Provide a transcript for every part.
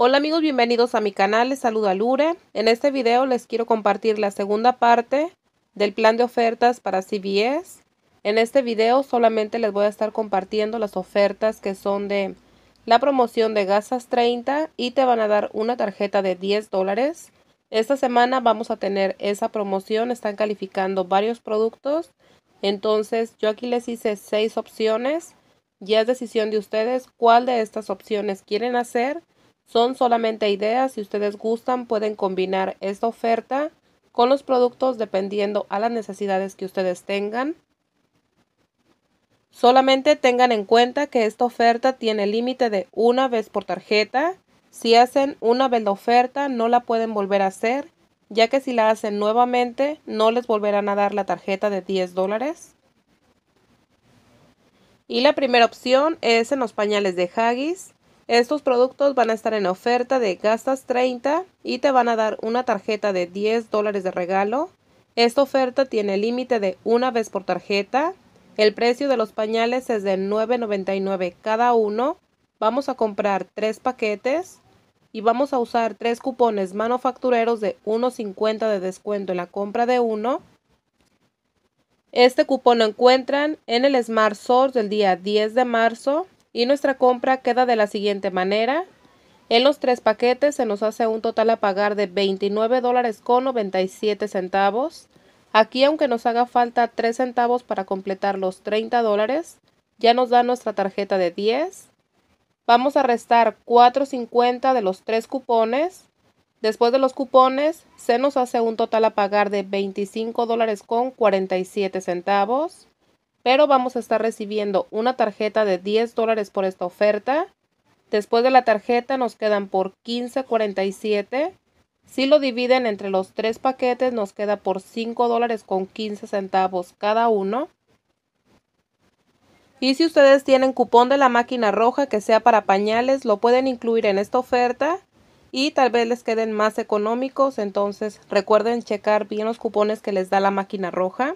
Hola amigos, bienvenidos a mi canal, les saluda Lure. En este video les quiero compartir la segunda parte del plan de ofertas para CBS. En este video solamente les voy a estar compartiendo las ofertas que son de la promoción de gasas 30 y te van a dar una tarjeta de 10 dólares. Esta semana vamos a tener esa promoción, están calificando varios productos. Entonces yo aquí les hice 6 opciones. Ya es decisión de ustedes cuál de estas opciones quieren hacer son solamente ideas, si ustedes gustan pueden combinar esta oferta con los productos dependiendo a las necesidades que ustedes tengan. Solamente tengan en cuenta que esta oferta tiene límite de una vez por tarjeta. Si hacen una vez la oferta no la pueden volver a hacer, ya que si la hacen nuevamente no les volverán a dar la tarjeta de 10 dólares. Y la primera opción es en los pañales de Haggis. Estos productos van a estar en oferta de gastas 30 y te van a dar una tarjeta de 10 dólares de regalo. Esta oferta tiene límite de una vez por tarjeta. El precio de los pañales es de $9.99 cada uno. Vamos a comprar tres paquetes y vamos a usar tres cupones manufactureros de 1.50 de descuento en la compra de uno. Este cupón lo encuentran en el Smart Source del día 10 de marzo y nuestra compra queda de la siguiente manera. En los tres paquetes se nos hace un total a pagar de 29 dólares con 97 centavos. Aquí aunque nos haga falta 3 centavos para completar los 30 dólares, ya nos da nuestra tarjeta de 10. Vamos a restar 4.50 de los tres cupones. Después de los cupones, se nos hace un total a pagar de 25 dólares con 47 centavos pero vamos a estar recibiendo una tarjeta de 10 dólares por esta oferta. Después de la tarjeta nos quedan por 15.47. Si lo dividen entre los tres paquetes nos queda por 5 dólares con 15 centavos cada uno. Y si ustedes tienen cupón de la máquina roja que sea para pañales, lo pueden incluir en esta oferta y tal vez les queden más económicos. Entonces recuerden checar bien los cupones que les da la máquina roja.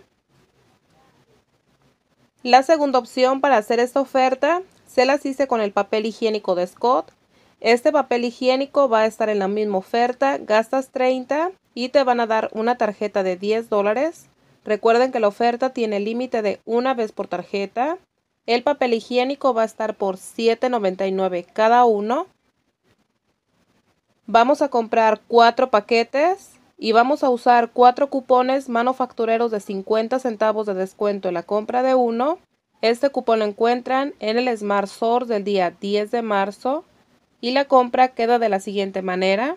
La segunda opción para hacer esta oferta se las hice con el papel higiénico de Scott. Este papel higiénico va a estar en la misma oferta, gastas 30 y te van a dar una tarjeta de 10 dólares. Recuerden que la oferta tiene límite de una vez por tarjeta. El papel higiénico va a estar por $7.99 cada uno. Vamos a comprar cuatro paquetes y vamos a usar cuatro cupones manufactureros de 50 centavos de descuento en la compra de uno. Este cupón lo encuentran en el Smart del día 10 de marzo y la compra queda de la siguiente manera.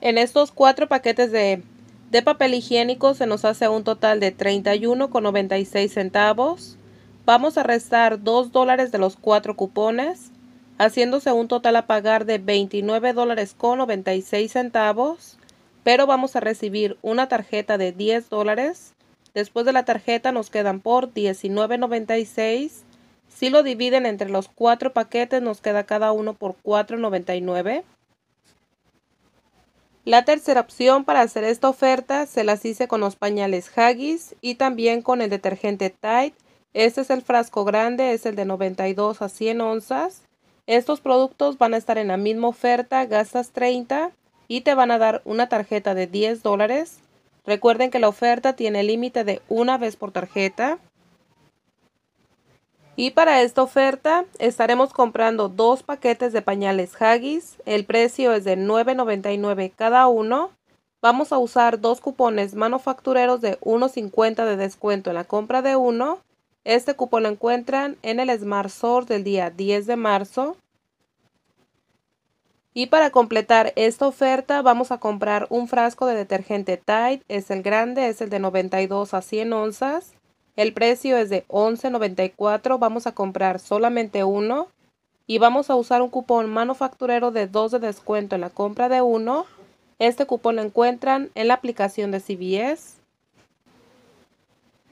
En estos cuatro paquetes de, de papel higiénico se nos hace un total de 31,96 centavos. Vamos a restar 2 dólares de los cuatro cupones haciéndose un total a pagar de $29.96, dólares con centavos, pero vamos a recibir una tarjeta de 10 dólares. Después de la tarjeta nos quedan por 19.96. Si lo dividen entre los cuatro paquetes nos queda cada uno por 4.99. La tercera opción para hacer esta oferta se las hice con los pañales Haggis y también con el detergente Tide. Este es el frasco grande, es el de 92 a 100 onzas. Estos productos van a estar en la misma oferta, gastas 30 y te van a dar una tarjeta de 10 dólares. Recuerden que la oferta tiene límite de una vez por tarjeta. Y para esta oferta estaremos comprando dos paquetes de pañales Haggis. El precio es de $9.99 cada uno. Vamos a usar dos cupones manufactureros de $1.50 de descuento en la compra de uno este cupón lo encuentran en el Smart del día 10 de marzo. Y para completar esta oferta vamos a comprar un frasco de detergente Tide, es el grande, es el de 92 a 100 onzas. El precio es de 11.94, vamos a comprar solamente uno y vamos a usar un cupón manufacturero de 2 de descuento en la compra de uno. Este cupón lo encuentran en la aplicación de CBS.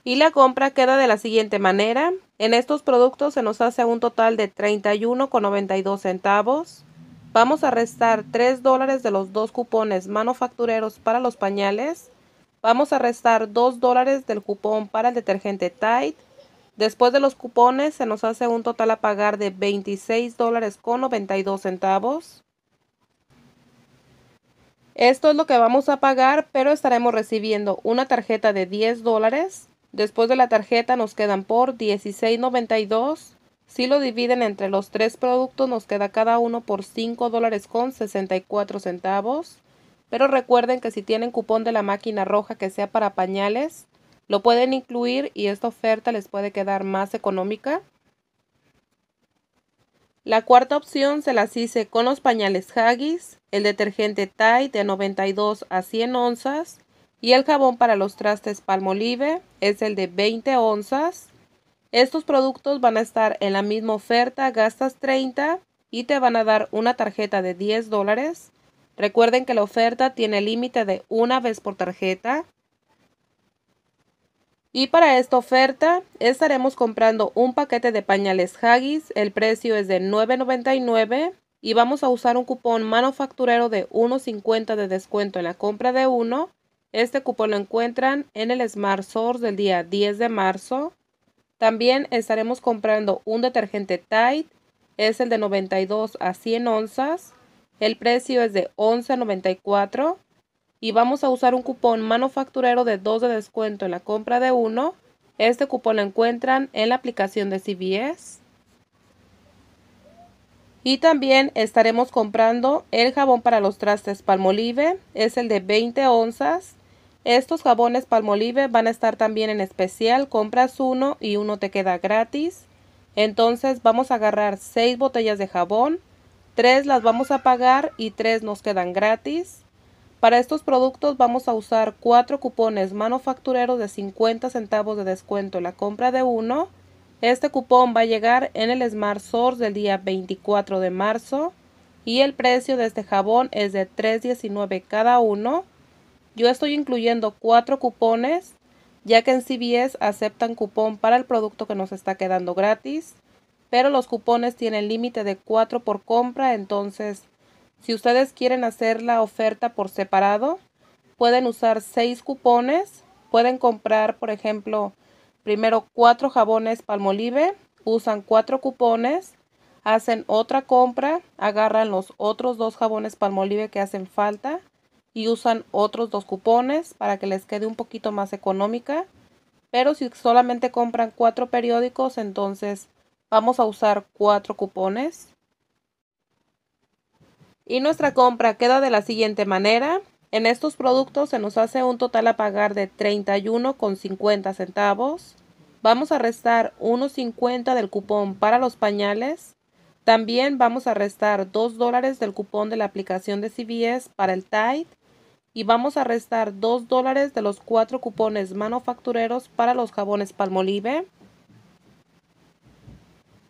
Y la compra queda de la siguiente manera. En estos productos se nos hace un total de 31,92 centavos. Vamos a restar 3 dólares de los dos cupones manufactureros para los pañales. Vamos a restar 2 dólares del cupón para el detergente Tide. Después de los cupones se nos hace un total a pagar de 26 dólares con centavos. Esto es lo que vamos a pagar, pero estaremos recibiendo una tarjeta de 10 dólares Después de la tarjeta nos quedan por $16.92. Si lo dividen entre los tres productos nos queda cada uno por $5.64. dólares con centavos. Pero recuerden que si tienen cupón de la máquina roja que sea para pañales, lo pueden incluir y esta oferta les puede quedar más económica. La cuarta opción se las hice con los pañales Haggis, el detergente Tide de 92 a 100 onzas, y el jabón para los trastes Palmolive es el de 20 onzas. Estos productos van a estar en la misma oferta, gastas 30 y te van a dar una tarjeta de 10 dólares. Recuerden que la oferta tiene límite de una vez por tarjeta. Y para esta oferta estaremos comprando un paquete de pañales Haggis. El precio es de $9.99 y vamos a usar un cupón manufacturero de 1.50 de descuento en la compra de uno. Este cupón lo encuentran en el Smart Source del día 10 de marzo. También estaremos comprando un detergente Tide, es el de 92 a 100 onzas. El precio es de 11.94 y vamos a usar un cupón manufacturero de 2 de descuento en la compra de uno. Este cupón lo encuentran en la aplicación de CBS Y también estaremos comprando el jabón para los trastes Palmolive, es el de 20 onzas. Estos jabones Palmolive van a estar también en especial, compras uno y uno te queda gratis. Entonces vamos a agarrar 6 botellas de jabón, 3 las vamos a pagar y 3 nos quedan gratis. Para estos productos vamos a usar 4 cupones manufactureros de 50 centavos de descuento en la compra de uno. Este cupón va a llegar en el Smart Source del día 24 de marzo y el precio de este jabón es de $3.19 cada uno. Yo estoy incluyendo cuatro cupones, ya que en CBS aceptan cupón para el producto que nos está quedando gratis, pero los cupones tienen límite de 4 por compra, entonces si ustedes quieren hacer la oferta por separado, pueden usar 6 cupones, pueden comprar, por ejemplo, primero cuatro jabones Palmolive, usan cuatro cupones, hacen otra compra, agarran los otros dos jabones Palmolive que hacen falta y usan otros dos cupones para que les quede un poquito más económica. Pero si solamente compran cuatro periódicos, entonces vamos a usar cuatro cupones. Y nuestra compra queda de la siguiente manera. En estos productos se nos hace un total a pagar de 31,50 centavos. Vamos a restar 1,50 del cupón para los pañales. También vamos a restar 2 dólares del cupón de la aplicación de CBS para el Tide y vamos a restar 2 dólares de los 4 cupones manufactureros para los jabones Palmolive.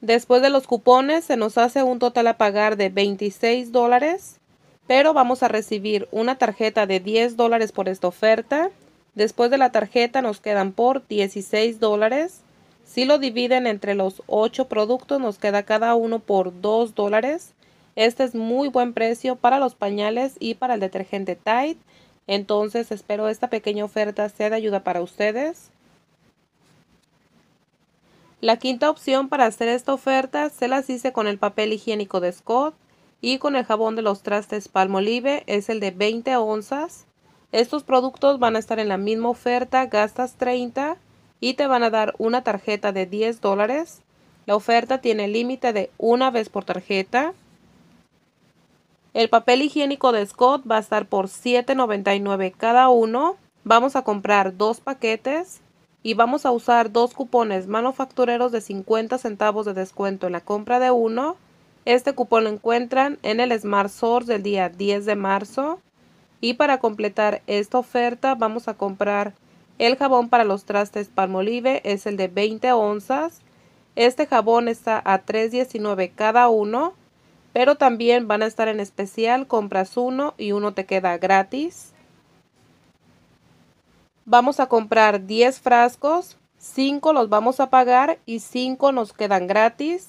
Después de los cupones se nos hace un total a pagar de 26 dólares, pero vamos a recibir una tarjeta de 10 dólares por esta oferta. Después de la tarjeta nos quedan por 16 dólares. Si lo dividen entre los 8 productos nos queda cada uno por 2 dólares. Este es muy buen precio para los pañales y para el detergente Tide. Entonces espero esta pequeña oferta sea de ayuda para ustedes. La quinta opción para hacer esta oferta se las hice con el papel higiénico de Scott y con el jabón de los trastes Palmolive, es el de 20 onzas. Estos productos van a estar en la misma oferta, gastas 30 y te van a dar una tarjeta de 10 dólares. La oferta tiene límite de una vez por tarjeta. El papel higiénico de Scott va a estar por $7.99 cada uno. Vamos a comprar dos paquetes y vamos a usar dos cupones manufactureros de 50 centavos de descuento en la compra de uno. Este cupón lo encuentran en el Smart Source del día 10 de marzo. Y para completar esta oferta vamos a comprar el jabón para los trastes Palmolive, es el de 20 onzas. Este jabón está a $3.19 cada uno pero también van a estar en especial, compras uno y uno te queda gratis. Vamos a comprar 10 frascos, 5 los vamos a pagar y 5 nos quedan gratis.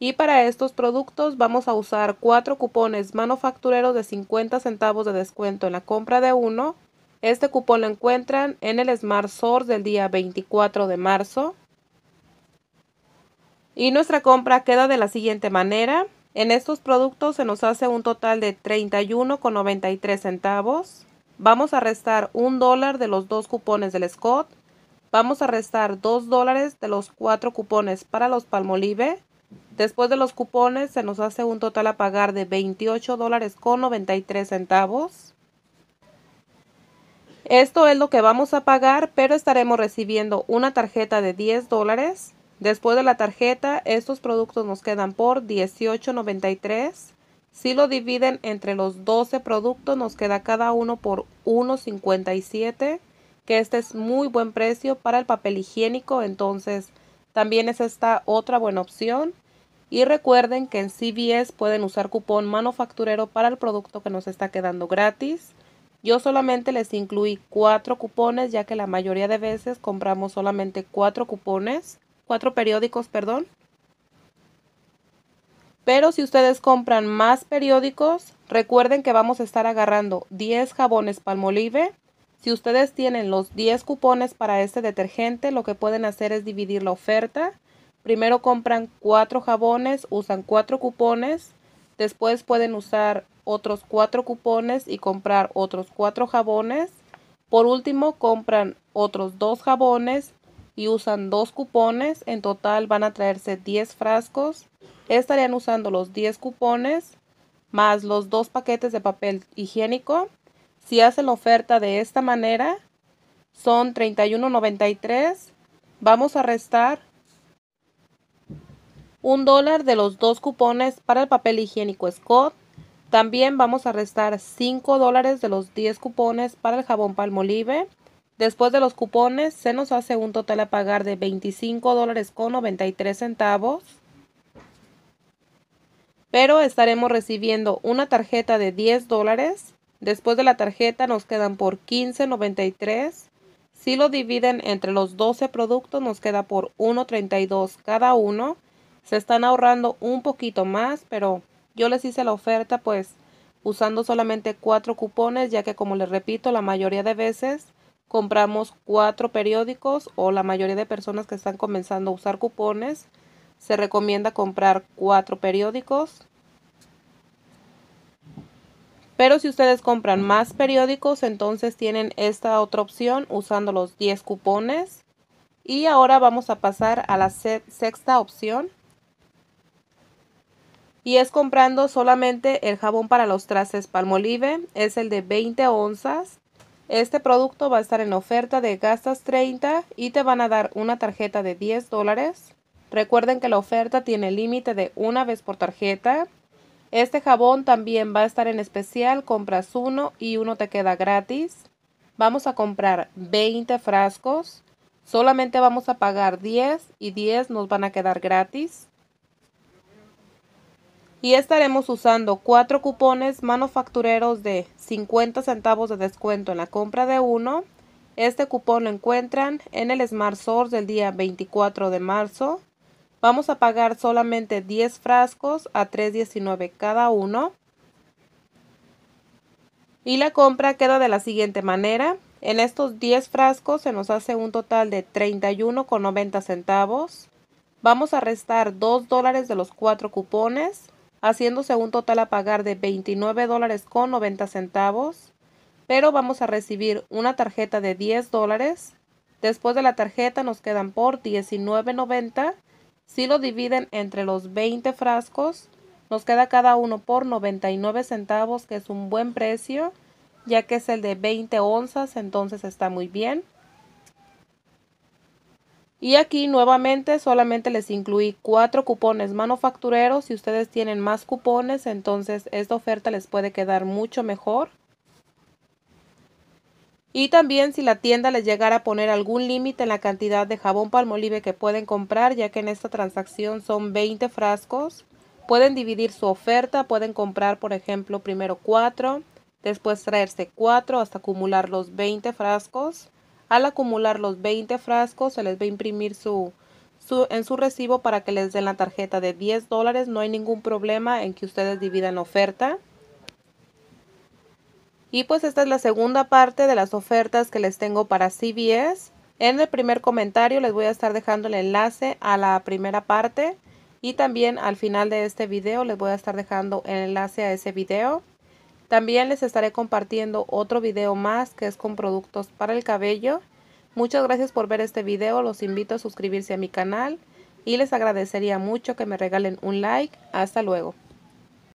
Y para estos productos vamos a usar 4 cupones manufactureros de 50 centavos de descuento en la compra de uno. Este cupón lo encuentran en el Smart Source del día 24 de marzo. Y nuestra compra queda de la siguiente manera. En estos productos se nos hace un total de 31,93 centavos. Vamos a restar un dólar de los dos cupones del Scott. Vamos a restar 2 dólares de los 4 cupones para los Palmolive. Después de los cupones se nos hace un total a pagar de 28 dólares con 93 centavos. Esto es lo que vamos a pagar, pero estaremos recibiendo una tarjeta de 10 dólares Después de la tarjeta, estos productos nos quedan por $18.93. Si lo dividen entre los 12 productos, nos queda cada uno por $1.57, que este es muy buen precio para el papel higiénico, entonces también es esta otra buena opción. Y recuerden que en CVS pueden usar cupón manufacturero para el producto que nos está quedando gratis. Yo solamente les incluí cuatro cupones ya que la mayoría de veces compramos solamente cuatro cupones cuatro periódicos, perdón. Pero si ustedes compran más periódicos, recuerden que vamos a estar agarrando 10 jabones Palmolive. Si ustedes tienen los 10 cupones para este detergente, lo que pueden hacer es dividir la oferta. Primero compran cuatro jabones, usan cuatro cupones. Después pueden usar otros cuatro cupones y comprar otros cuatro jabones. Por último, compran otros dos jabones y usan dos cupones, en total van a traerse 10 frascos. Estarían usando los 10 cupones más los dos paquetes de papel higiénico. Si hacen la oferta de esta manera, son 31.93. Vamos a restar un dólar de los dos cupones para el papel higiénico Scott. También vamos a restar 5 dólares de los 10 cupones para el jabón Palmolive. Después de los cupones, se nos hace un total a pagar de $25.93. dólares con centavos. Pero estaremos recibiendo una tarjeta de 10 dólares. Después de la tarjeta nos quedan por 15.93. Si lo dividen entre los 12 productos nos queda por 1.32 cada uno. Se están ahorrando un poquito más, pero yo les hice la oferta pues usando solamente 4 cupones ya que como les repito la mayoría de veces compramos cuatro periódicos o la mayoría de personas que están comenzando a usar cupones, se recomienda comprar cuatro periódicos. Pero si ustedes compran más periódicos, entonces tienen esta otra opción usando los 10 cupones. Y ahora vamos a pasar a la sexta opción. Y es comprando solamente el jabón para los trastes Palmolive. Es el de 20 onzas este producto va a estar en oferta de gastas 30 y te van a dar una tarjeta de 10 dólares. Recuerden que la oferta tiene límite de una vez por tarjeta. Este jabón también va a estar en especial, compras uno y uno te queda gratis. Vamos a comprar 20 frascos, solamente vamos a pagar 10 y 10 nos van a quedar gratis y estaremos usando cuatro cupones manufactureros de 50 centavos de descuento en la compra de uno. Este cupón lo encuentran en el Smart Source del día 24 de marzo. Vamos a pagar solamente 10 frascos a 3.19 cada uno. Y la compra queda de la siguiente manera. En estos 10 frascos se nos hace un total de 31,90 centavos. Vamos a restar 2 dólares de los 4 cupones haciéndose un total a pagar de 29 dólares con 90 centavos, pero vamos a recibir una tarjeta de 10 dólares. Después de la tarjeta nos quedan por 19.90. Si lo dividen entre los 20 frascos, nos queda cada uno por 99 centavos, que es un buen precio, ya que es el de 20 onzas, entonces está muy bien. Y aquí nuevamente solamente les incluí cuatro cupones manufactureros. Si ustedes tienen más cupones, entonces esta oferta les puede quedar mucho mejor. Y también si la tienda les llegara a poner algún límite en la cantidad de jabón palmolive que pueden comprar, ya que en esta transacción son 20 frascos, pueden dividir su oferta, pueden comprar por ejemplo primero 4, después traerse 4 hasta acumular los 20 frascos. Al acumular los 20 frascos, se les va a imprimir su, en su recibo para que les den la tarjeta de 10 dólares. No hay ningún problema en que ustedes dividan oferta. Y pues esta es la segunda parte de las ofertas que les tengo para CBS. En el primer comentario les voy a estar dejando el enlace a la primera parte y también al final de este video les voy a estar dejando el enlace a ese video. También les estaré compartiendo otro video más que es con productos para el cabello. Muchas gracias por ver este video, los invito a suscribirse a mi canal y les agradecería mucho que me regalen un like. Hasta luego.